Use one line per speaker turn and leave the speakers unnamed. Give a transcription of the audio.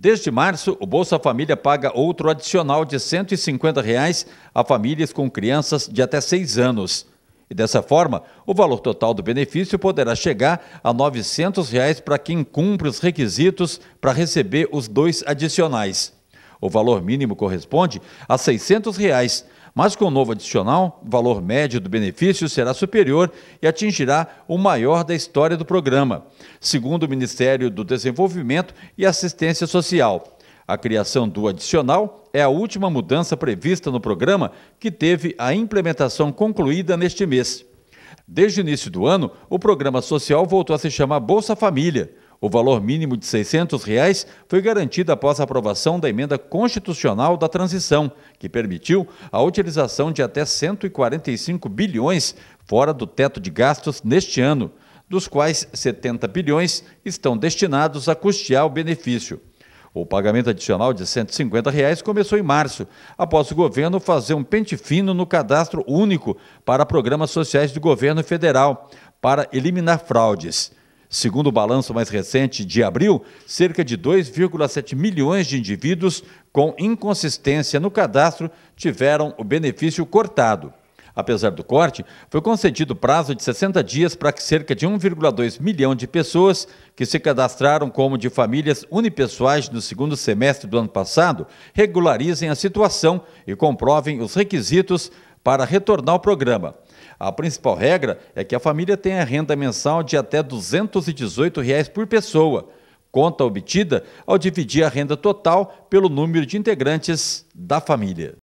Desde março, o Bolsa Família paga outro adicional de R$ 150 reais a famílias com crianças de até 6 anos. E dessa forma, o valor total do benefício poderá chegar a R$ 900 reais para quem cumpre os requisitos para receber os dois adicionais. O valor mínimo corresponde a R$ 600 reais mas com o novo adicional, o valor médio do benefício será superior e atingirá o maior da história do programa, segundo o Ministério do Desenvolvimento e Assistência Social. A criação do adicional é a última mudança prevista no programa, que teve a implementação concluída neste mês. Desde o início do ano, o programa social voltou a se chamar Bolsa Família. O valor mínimo de R$ 600 reais foi garantido após a aprovação da emenda constitucional da transição, que permitiu a utilização de até 145 bilhões fora do teto de gastos neste ano, dos quais 70 bilhões estão destinados a custear o benefício. O pagamento adicional de R$ 150 reais começou em março, após o governo fazer um pente fino no cadastro único para programas sociais do governo federal, para eliminar fraudes. Segundo o balanço mais recente de abril, cerca de 2,7 milhões de indivíduos com inconsistência no cadastro tiveram o benefício cortado. Apesar do corte, foi concedido prazo de 60 dias para que cerca de 1,2 milhão de pessoas que se cadastraram como de famílias unipessoais no segundo semestre do ano passado regularizem a situação e comprovem os requisitos para retornar ao programa. A principal regra é que a família tenha renda mensal de até R$ 218 por pessoa, conta obtida ao dividir a renda total pelo número de integrantes da família.